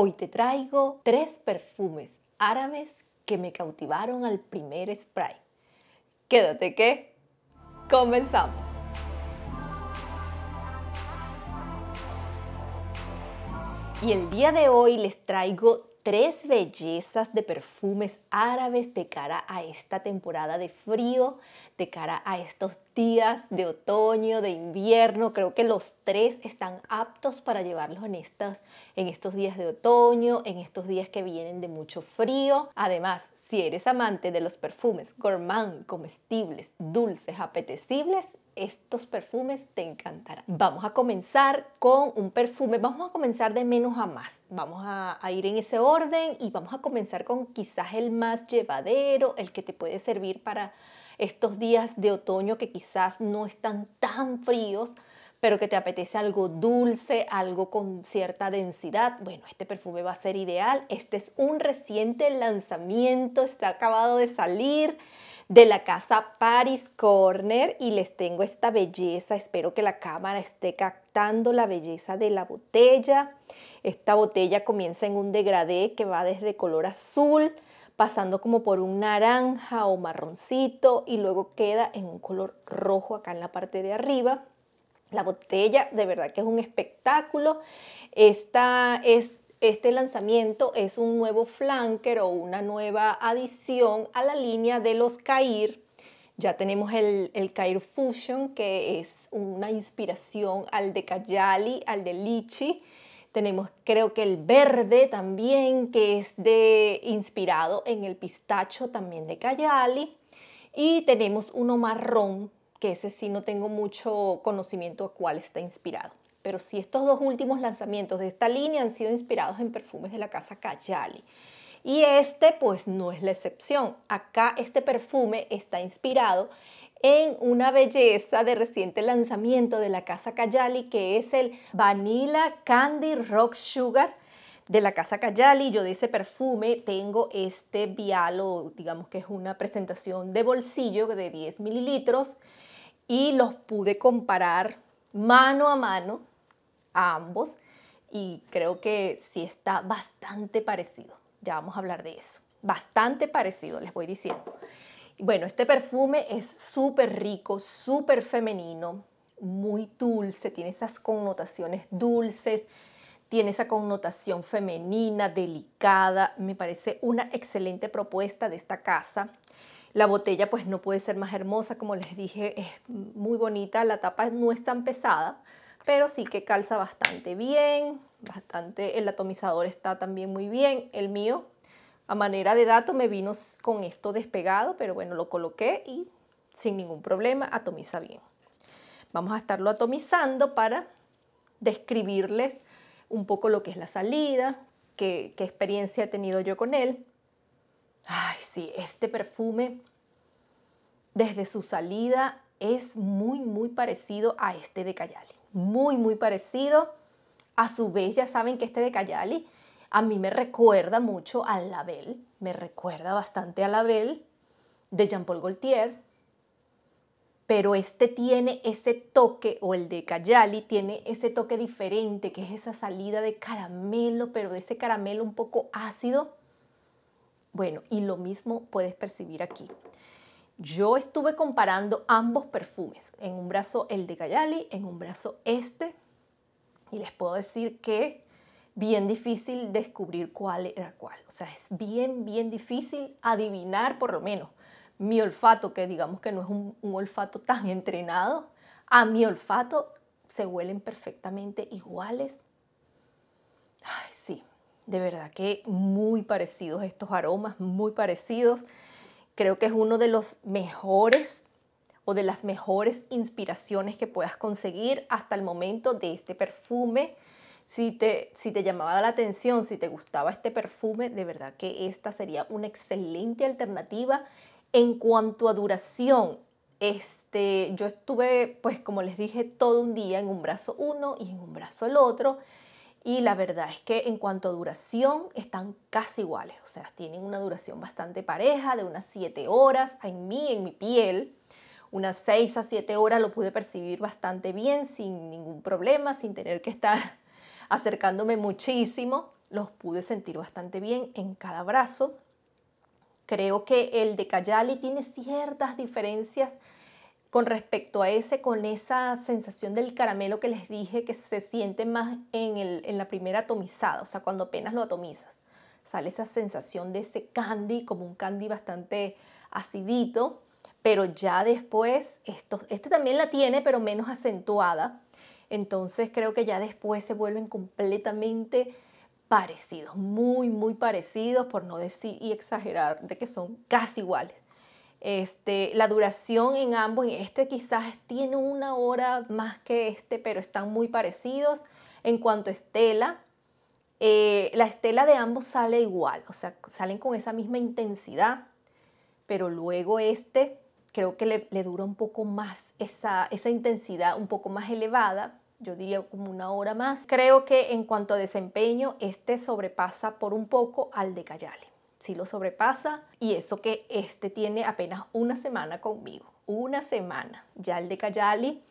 Hoy te traigo tres perfumes árabes que me cautivaron al primer spray. Quédate que comenzamos. Y el día de hoy les traigo tres bellezas de perfumes árabes de cara a esta temporada de frío, de cara a estos días de otoño, de invierno. Creo que los tres están aptos para llevarlos en, en estos días de otoño, en estos días que vienen de mucho frío. Además, si eres amante de los perfumes gourmand, comestibles, dulces, apetecibles, estos perfumes te encantarán. Vamos a comenzar con un perfume, vamos a comenzar de menos a más, vamos a, ir en ese orden y vamos a comenzar con quizás el más llevadero, el que te puede servir para estos días de otoño que quizás no están tan fríos, pero que te apetece algo dulce, algo con cierta densidad, bueno, este perfume va a ser ideal. Este es un reciente lanzamiento, está acabado de salir de la casa Paris Corner y les tengo esta belleza. Espero que la cámara esté captando la belleza de la botella. Esta botella comienza en un degradé que va desde color azul, pasando como por un naranja o marroncito y luego queda en un color rojo acá en la parte de arriba. La botella de verdad que es un espectáculo. Esta es este lanzamiento es un nuevo flanker o una nueva adición a la línea de los Cair. Ya tenemos el, el Cair Fusion, que es una inspiración al de Cayali, al de Lichi. Tenemos creo que el verde también, que es de, inspirado en el pistacho también de Cayali. Y tenemos uno marrón, que ese sí no tengo mucho conocimiento a cuál está inspirado pero si estos dos últimos lanzamientos de esta línea han sido inspirados en perfumes de la casa Cayali. Y este pues no es la excepción. Acá este perfume está inspirado en una belleza de reciente lanzamiento de la casa Cayali que es el Vanilla Candy Rock Sugar de la casa Cayali. Yo de ese perfume tengo este vialo, digamos que es una presentación de bolsillo de 10 mililitros y los pude comparar mano a mano ambos y creo que sí está bastante parecido. Ya vamos a hablar de eso. Bastante parecido, les voy diciendo. Bueno, este perfume es súper rico, súper femenino, muy dulce, tiene esas connotaciones dulces, tiene esa connotación femenina, delicada. Me parece una excelente propuesta de esta casa. La botella pues no puede ser más hermosa, como les dije, es muy bonita, la tapa no es tan pesada, pero sí que calza bastante bien, bastante, el atomizador está también muy bien, el mío a manera de dato me vino con esto despegado, pero bueno, lo coloqué y sin ningún problema atomiza bien. Vamos a estarlo atomizando para describirles un poco lo que es la salida, qué, experiencia he tenido yo con él. Ay, sí, este perfume desde su salida es muy, muy parecido a este de Cayale muy, muy parecido. A su vez, ya saben que este de Cayali a mí me recuerda mucho a Label, me recuerda bastante a Label de Jean-Paul Gaultier, pero este tiene ese toque, o el de Cayali tiene ese toque diferente, que es esa salida de caramelo, pero de ese caramelo un poco ácido. Bueno, y lo mismo puedes percibir aquí. Yo estuve comparando ambos perfumes, en un brazo el de Gayali, en un brazo este, y les puedo decir que bien difícil descubrir cuál era cuál. O sea, es bien, bien difícil adivinar por lo menos mi olfato, que digamos que no es un, un olfato tan entrenado, a mi olfato se huelen perfectamente iguales. Ay, sí, de verdad que muy parecidos estos aromas, muy parecidos. Creo que es uno de los mejores o de las mejores inspiraciones que puedas conseguir hasta el momento de este perfume. Si te, si te llamaba la atención, si te gustaba este perfume, de verdad que esta sería una excelente alternativa. En cuanto a duración, este, yo estuve, pues como les dije, todo un día en un brazo uno y en un brazo el otro y la verdad es que en cuanto a duración están casi iguales, o sea, tienen una duración bastante pareja, de unas 7 horas en mí, en mi piel. Unas 6 a 7 horas lo pude percibir bastante bien, sin ningún problema, sin tener que estar acercándome muchísimo. Los pude sentir bastante bien en cada brazo. Creo que el de Cayali tiene ciertas diferencias con respecto a ese, con esa sensación del caramelo que les dije que se siente más en, la primera atomizada, o sea, cuando apenas lo atomizas. Sale esa sensación de ese candy, como un candy bastante acidito, pero ya después, esto, este también la tiene, pero menos acentuada. Entonces creo que ya después se vuelven completamente parecidos, muy, muy parecidos, por no decir y exagerar de que son casi iguales. Este, la duración en ambos, en este quizás tiene una hora más que este, pero están muy parecidos. En cuanto a estela, eh, la estela de ambos sale igual, o sea, salen con esa misma intensidad, pero luego este creo que le, dura un poco más esa, esa intensidad, un poco más elevada, yo diría como una hora más. Creo que en cuanto a desempeño, este sobrepasa por un poco al de Cayale. Si lo sobrepasa. Y eso que este tiene apenas una semana conmigo. Una semana. Ya el de Cayali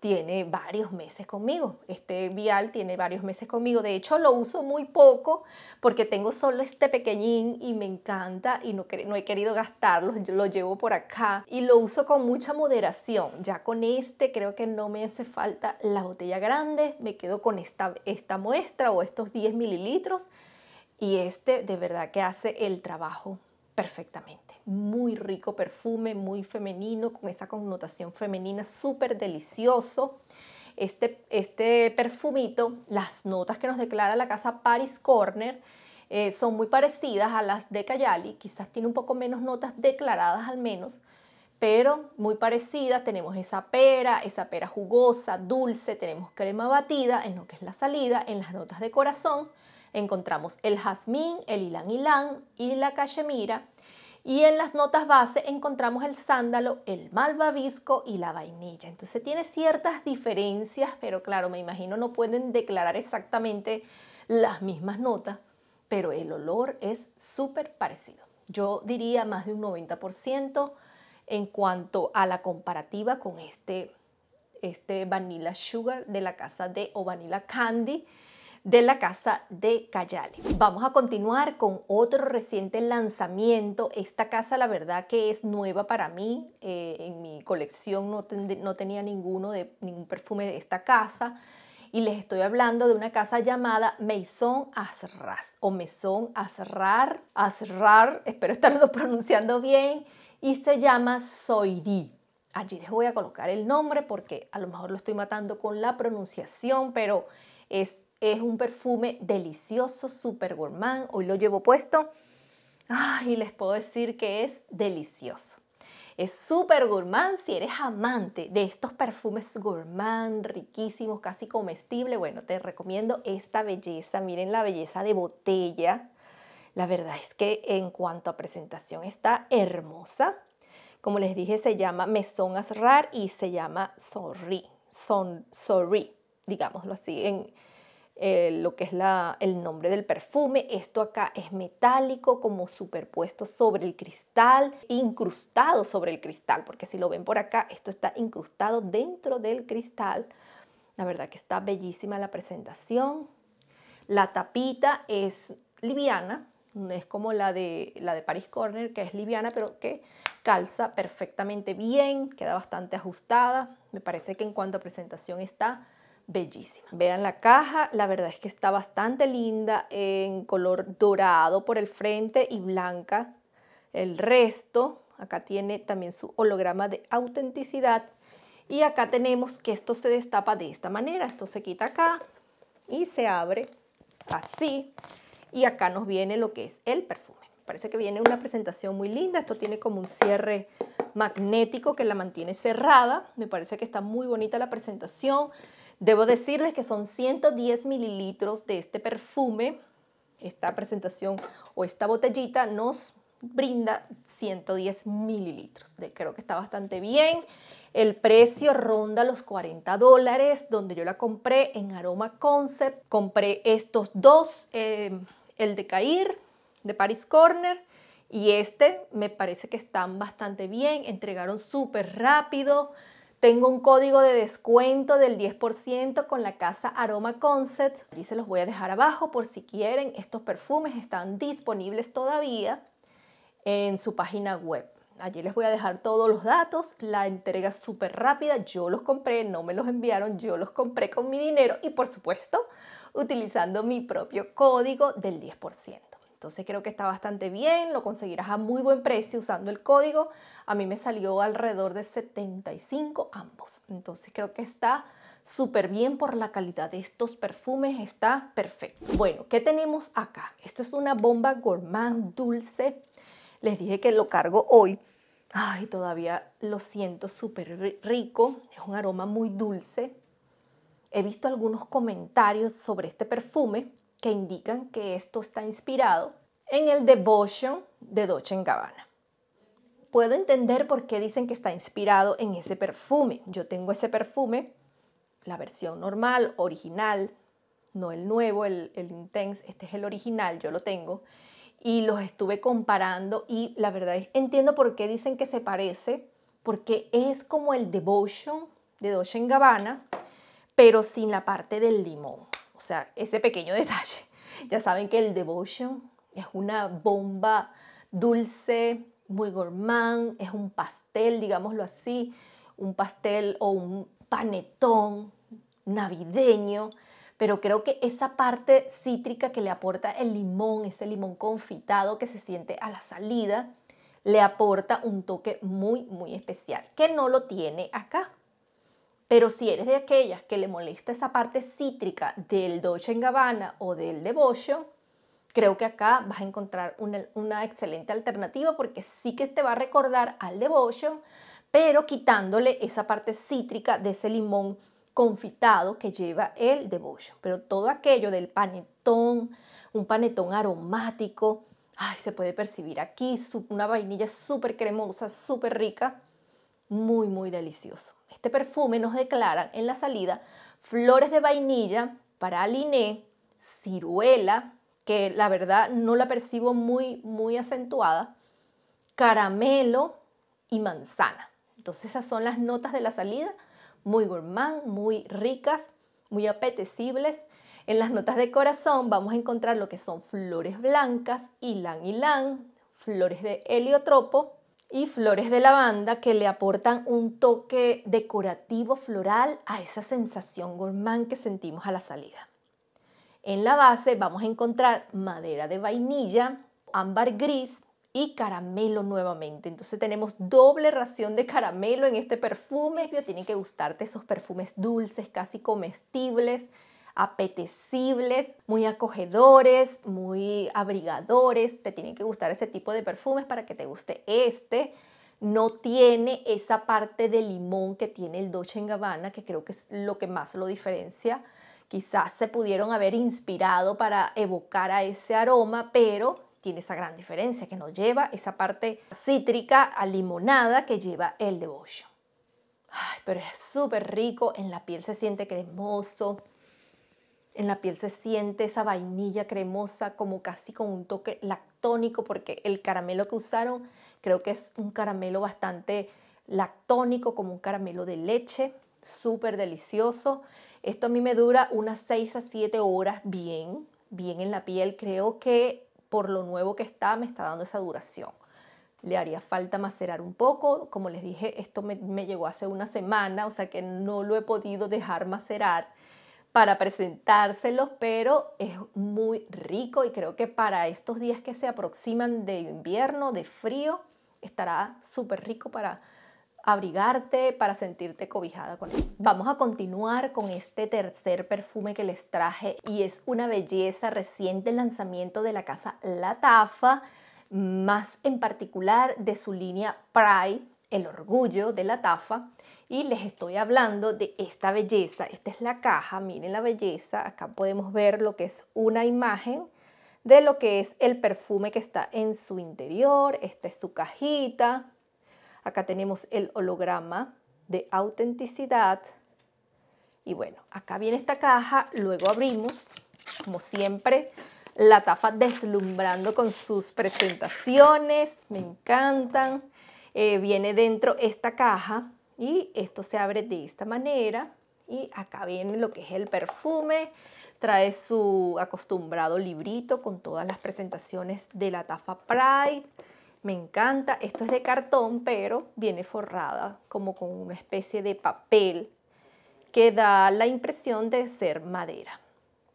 tiene varios meses conmigo. Este vial tiene varios meses conmigo. De hecho, lo uso muy poco porque tengo solo este pequeñín y me encanta y no, he querido gastarlo. Yo lo llevo por acá y lo uso con mucha moderación. Ya con este creo que no me hace falta la botella grande. Me quedo con esta, esta muestra o estos 10 mililitros y este de verdad que hace el trabajo perfectamente. Muy rico perfume, muy femenino, con esa connotación femenina, súper delicioso. Este, este perfumito, las notas que nos declara la casa Paris Corner eh, son muy parecidas a las de Cayali, quizás tiene un poco menos notas declaradas al menos, pero muy parecidas. Tenemos esa pera, esa pera jugosa, dulce, tenemos crema batida en lo que es la salida, en las notas de corazón encontramos el jazmín, el ylang ylang y la cachemira. Y en las notas base encontramos el sándalo, el malvavisco y la vainilla. Entonces tiene ciertas diferencias, pero claro, me imagino no pueden declarar exactamente las mismas notas, pero el olor es súper parecido. Yo diría más de un 90% en cuanto a la comparativa con este, este Vanilla Sugar de la casa de o Vanilla Candy de la casa de Cayale. Vamos a continuar con otro reciente lanzamiento. Esta casa la verdad que es nueva para mí. Eh, en mi colección no, tenía ninguno de, ningún perfume de esta casa y les estoy hablando de una casa llamada Maison Asras o Maison Asrar, Asrar, espero estarlo pronunciando bien, y se llama Soiri. Allí les voy a colocar el nombre porque a lo mejor lo estoy matando con la pronunciación, pero es es un perfume delicioso, súper gourmand. Hoy lo llevo puesto. y les puedo decir que es delicioso. Es súper gourmand si eres amante de estos perfumes gourmand, riquísimos, casi comestibles. Bueno, te recomiendo esta belleza. Miren la belleza de botella. La verdad es que en cuanto a presentación está hermosa. Como les dije, se llama Maison Asrar y se llama Sorri, son, sorry digámoslo así en, eh, lo que es el nombre del perfume. Esto acá es metálico como superpuesto sobre el cristal, incrustado sobre el cristal, porque si lo ven por acá, esto está incrustado dentro del cristal. La verdad que está bellísima la presentación. La tapita es liviana, no es como la de, la de Paris Corner, que es liviana, pero que calza perfectamente bien, queda bastante ajustada. Me parece que en cuanto a presentación está bellísima. Vean la caja, la verdad es que está bastante linda en color dorado por el frente y blanca el resto. Acá tiene también su holograma de autenticidad. Y acá tenemos que esto se destapa de esta manera. Esto se quita acá y se abre así. Y acá nos viene lo que es el perfume. Parece que viene una presentación muy linda. Esto tiene como un cierre magnético que la mantiene cerrada. Me parece que está muy bonita la presentación. Debo decirles que son 110 mililitros de este perfume. Esta presentación o esta botellita nos brinda 110 mililitros. Creo que está bastante bien. El precio ronda los 40 dólares, donde yo la compré en Aroma Concept. Compré estos dos, em, el de Cair, de Paris Corner, y este me parece que están bastante bien. Entregaron súper rápido. Tengo un código de descuento del 10% con la casa Aroma Concepts. allí se los voy a dejar abajo por si quieren. Estos perfumes están disponibles todavía en su página web. Allí les voy a dejar todos los datos, la entrega súper rápida, yo los compré, no me los enviaron, yo los compré con mi dinero y por supuesto utilizando mi propio código del 10%. Entonces creo que está bastante bien, lo conseguirás a muy buen precio usando el código. A mí me salió alrededor de 75 ambos. Entonces creo que está súper bien por la calidad de estos perfumes, está perfecto. Bueno, ¿qué tenemos acá? Esto es una bomba gourmand dulce. Les dije que lo cargo hoy. Ay, todavía lo siento súper rico. Es un aroma muy dulce. He visto algunos comentarios sobre este perfume que indican que esto está inspirado en el devotion de Dolce Gabbana. Puedo entender por qué dicen que está inspirado en ese perfume. Yo tengo ese perfume, la versión normal, original, no el nuevo, el, Intense, este es el original, yo lo tengo. Y los estuve comparando y la verdad es, entiendo por qué dicen que se parece, porque es como el devotion de Dolce Gabbana, pero sin la parte del limón. O sea, ese pequeño detalle. Ya saben que el devotion es una bomba dulce, muy gourmand, es un pastel, digámoslo así, un pastel o un panetón navideño, pero creo que esa parte cítrica que le aporta el limón, ese limón confitado que se siente a la salida, le aporta un toque muy, muy especial, que no lo tiene acá. Pero si eres de aquellas que le molesta esa parte cítrica del Dolce Gabbana o del Devotion, creo que acá vas a encontrar una, excelente alternativa porque sí que te va a recordar al Devotion, pero quitándole esa parte cítrica de ese limón confitado que lleva el Devotion. Pero todo aquello del panetón, un panetón aromático, ay, se puede percibir aquí, una vainilla súper cremosa, súper rica, muy, muy delicioso este perfume nos declaran en la salida flores de vainilla para Aliné, ciruela, que la verdad no la percibo muy, muy acentuada, caramelo y manzana. Entonces esas son las notas de la salida, muy gourmand, muy ricas, muy apetecibles. En las notas de corazón vamos a encontrar lo que son flores blancas, ylang ylang, flores de heliotropo, y flores de lavanda que le aportan un toque decorativo floral a esa sensación gourmand que sentimos a la salida. En la base vamos a encontrar madera de vainilla, ámbar gris y caramelo nuevamente. Entonces tenemos doble ración de caramelo en este perfume. tiene que gustarte esos perfumes dulces, casi comestibles apetecibles, muy acogedores, muy abrigadores. Te tienen que gustar ese tipo de perfumes para que te guste este. No tiene esa parte de limón que tiene el en Gabbana, que creo que es lo que más lo diferencia. Quizás se pudieron haber inspirado para evocar a ese aroma, pero tiene esa gran diferencia que nos lleva esa parte cítrica a limonada que lleva el de Ay, pero es súper rico, en la piel se siente cremoso, en la piel se siente esa vainilla cremosa como casi con un toque lactónico porque el caramelo que usaron creo que es un caramelo bastante lactónico como un caramelo de leche, súper delicioso. Esto a mí me dura unas 6 a 7 horas bien, bien en la piel. Creo que por lo nuevo que está me está dando esa duración. Le haría falta macerar un poco. Como les dije, esto me, llegó hace una semana, o sea que no lo he podido dejar macerar para presentárselos, pero es muy rico y creo que para estos días que se aproximan de invierno, de frío, estará súper rico para abrigarte, para sentirte cobijada con él. Vamos a continuar con este tercer perfume que les traje y es una belleza reciente lanzamiento de la casa La Tafa, más en particular de su línea Pride, el orgullo de La Tafa y les estoy hablando de esta belleza. Esta es la caja, miren la belleza. Acá podemos ver lo que es una imagen de lo que es el perfume que está en su interior. Esta es su cajita. Acá tenemos el holograma de autenticidad. Y bueno, acá viene esta caja, luego abrimos, como siempre, la tapa deslumbrando con sus presentaciones, me encantan. Eh, viene dentro esta caja y esto se abre de esta manera. Y acá viene lo que es el perfume. Trae su acostumbrado librito con todas las presentaciones de la tafa Pride. Me encanta. Esto es de cartón, pero viene forrada como con una especie de papel que da la impresión de ser madera.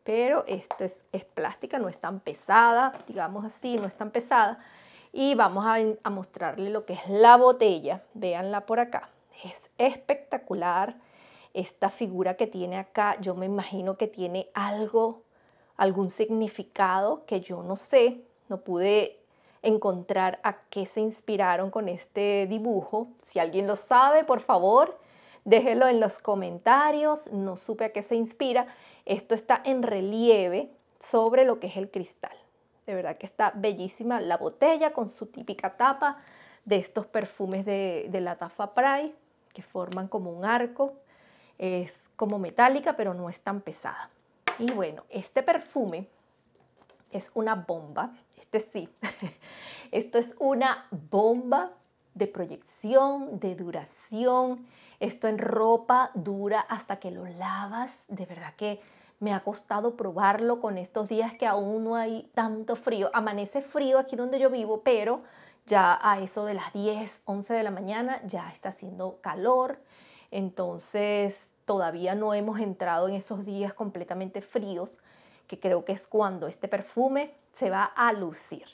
Pero esto es, plástica, no es tan pesada, digamos así, no es tan pesada. Y vamos a, a mostrarle lo que es la botella. Véanla por acá espectacular esta figura que tiene acá. Yo me imagino que tiene algo, algún significado que yo no sé, no pude encontrar a qué se inspiraron con este dibujo. Si alguien lo sabe, por favor, déjelo en los comentarios. No supe a qué se inspira. Esto está en relieve sobre lo que es el cristal. De verdad que está bellísima la botella con su típica tapa de estos perfumes de, la Tafa Pride que forman como un arco. Es como metálica, pero no es tan pesada. Y bueno, este perfume es una bomba. Este sí. Esto es una bomba de proyección, de duración. Esto en ropa dura hasta que lo lavas. De verdad que me ha costado probarlo con estos días que aún no hay tanto frío. Amanece frío aquí donde yo vivo, pero ya a eso de las 10, 11 de la mañana ya está haciendo calor, entonces todavía no hemos entrado en esos días completamente fríos, que creo que es cuando este perfume se va a lucir.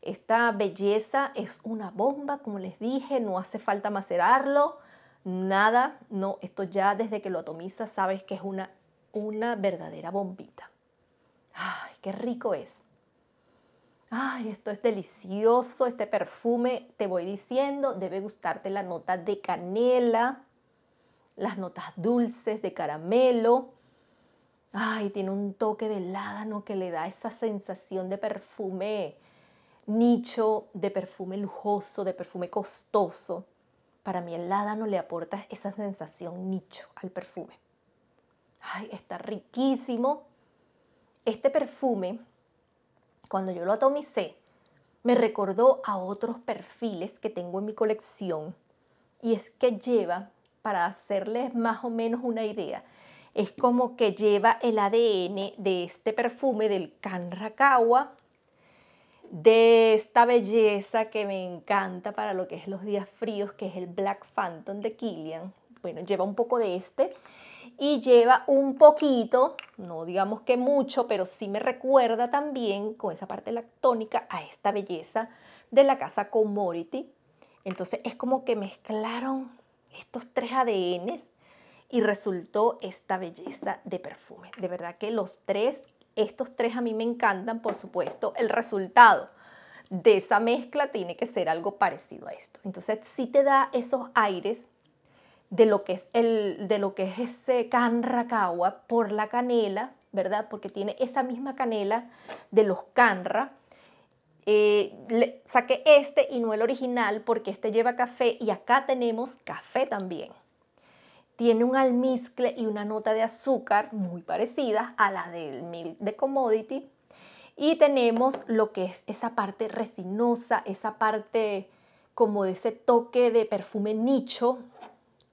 Esta belleza es una bomba, como les dije, no hace falta macerarlo, nada, no, esto ya desde que lo atomizas sabes que es una, una verdadera bombita. ¡Ay, qué rico es! ay, esto es delicioso, este perfume, te voy diciendo, debe gustarte la nota de canela, las notas dulces de caramelo. Ay, tiene un toque de ládano que le da esa sensación de perfume nicho, de perfume lujoso, de perfume costoso. Para mí el ládano le aporta esa sensación nicho al perfume. Ay, está riquísimo. Este perfume cuando yo lo atomicé, me recordó a otros perfiles que tengo en mi colección. Y es que lleva, para hacerles más o menos una idea, es como que lleva el ADN de este perfume del Kanrakawa, de esta belleza que me encanta para lo que es los días fríos, que es el Black Phantom de Killian. Bueno, lleva un poco de este y lleva un poquito, no digamos que mucho, pero sí me recuerda también con esa parte lactónica a esta belleza de la casa Comority. Entonces es como que mezclaron estos tres ADNs y resultó esta belleza de perfume. De verdad que los tres, estos tres a mí me encantan, por supuesto, el resultado de esa mezcla tiene que ser algo parecido a esto. Entonces sí te da esos aires de lo que es, el, de lo que es ese por la canela, ¿verdad? Porque tiene esa misma canela de los canra. Eh, saqué este y no el original porque este lleva café y acá tenemos café también. Tiene un almizcle y una nota de azúcar muy parecida a la del mil de commodity. Y tenemos lo que es esa parte resinosa, esa parte como de ese toque de perfume nicho,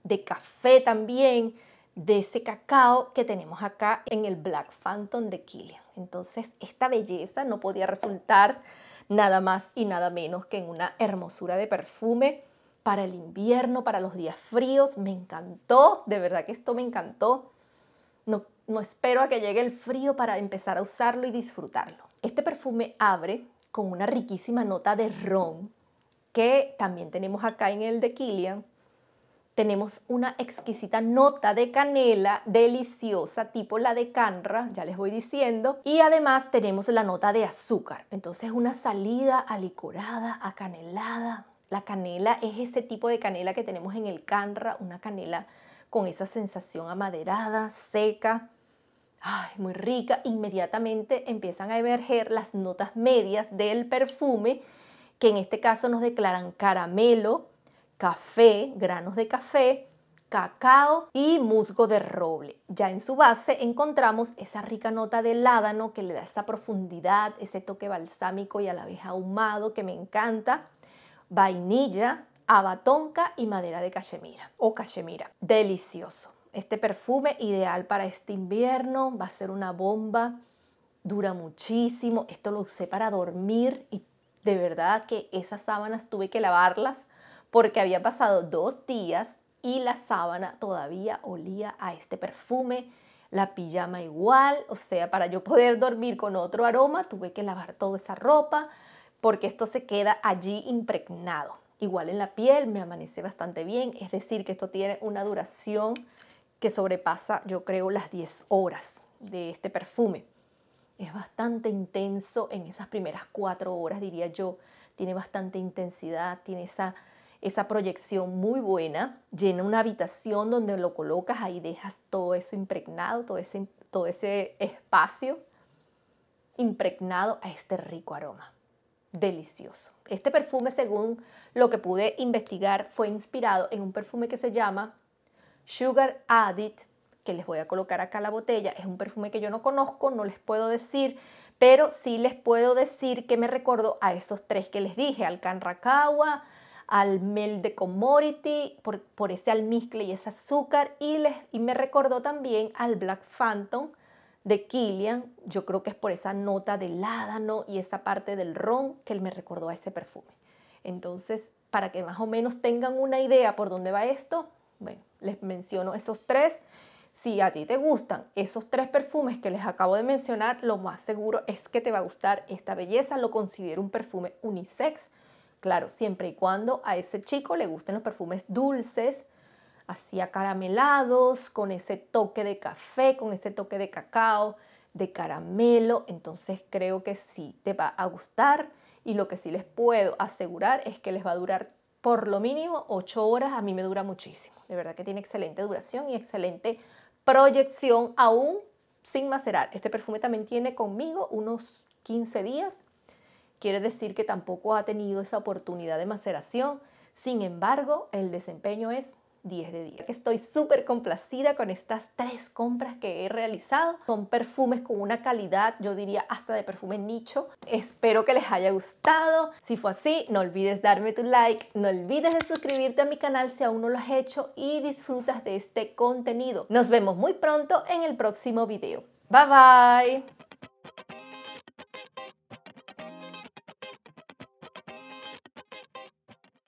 de café también, de ese cacao que tenemos acá en el Black Phantom de Killian. Entonces, esta belleza no podía resultar nada más y nada menos que en una hermosura de perfume para el invierno, para los días fríos. Me encantó, de verdad que esto me encantó. No, no espero a que llegue el frío para empezar a usarlo y disfrutarlo. Este perfume abre con una riquísima nota de ron que también tenemos acá en el de Killian tenemos una exquisita nota de canela deliciosa, tipo la de canra, ya les voy diciendo. Y además tenemos la nota de azúcar. Entonces una salida alicorada, acanelada. La canela es ese tipo de canela que tenemos en el canra, una canela con esa sensación amaderada, seca. Ay, muy rica. Inmediatamente empiezan a emerger las notas medias del perfume, que en este caso nos declaran caramelo, café, granos de café, cacao y musgo de roble. Ya en su base encontramos esa rica nota de ládano que le da esa profundidad, ese toque balsámico y a la vez ahumado que me encanta, vainilla, abatonca y madera de cachemira o cachemira. Delicioso. Este perfume ideal para este invierno va a ser una bomba, dura muchísimo. Esto lo usé para dormir y de verdad que esas sábanas tuve que lavarlas porque había pasado dos días y la sábana todavía olía a este perfume, la pijama igual, o sea, para yo poder dormir con otro aroma tuve que lavar toda esa ropa porque esto se queda allí impregnado. Igual en la piel me amanece bastante bien, es decir, que esto tiene una duración que sobrepasa yo creo las 10 horas de este perfume. Es bastante intenso en esas primeras cuatro horas, diría yo. Tiene bastante intensidad, tiene esa esa proyección muy buena, llena una habitación donde lo colocas, ahí dejas todo eso impregnado, todo ese, todo ese espacio impregnado a este rico aroma. Delicioso. Este perfume, según lo que pude investigar, fue inspirado en un perfume que se llama Sugar Addit, que les voy a colocar acá la botella. Es un perfume que yo no conozco, no les puedo decir, pero sí les puedo decir que me recuerdo a esos tres que les dije, al al mel de commodity por, ese almizcle y ese azúcar y, les, y me recordó también al Black Phantom de Killian, yo creo que es por esa nota de ládano y esa parte del ron que él me recordó a ese perfume. Entonces, para que más o menos tengan una idea por dónde va esto, bueno, les menciono esos tres. Si a ti te gustan esos tres perfumes que les acabo de mencionar, lo más seguro es que te va a gustar esta belleza. Lo considero un perfume unisex Claro, siempre y cuando a ese chico le gusten los perfumes dulces, así acaramelados, con ese toque de café, con ese toque de cacao, de caramelo. Entonces creo que sí te va a gustar y lo que sí les puedo asegurar es que les va a durar por lo mínimo 8 horas. A mí me dura muchísimo. De verdad que tiene excelente duración y excelente proyección aún sin macerar. Este perfume también tiene conmigo unos 15 días Quiere decir que tampoco ha tenido esa oportunidad de maceración. Sin embargo, el desempeño es 10 de 10. Estoy súper complacida con estas tres compras que he realizado. Son perfumes con una calidad, yo diría hasta de perfume nicho. Espero que les haya gustado. Si fue así, no olvides darme tu like, no olvides de suscribirte a mi canal si aún no lo has hecho y disfrutas de este contenido. Nos vemos muy pronto en el próximo video. Bye bye.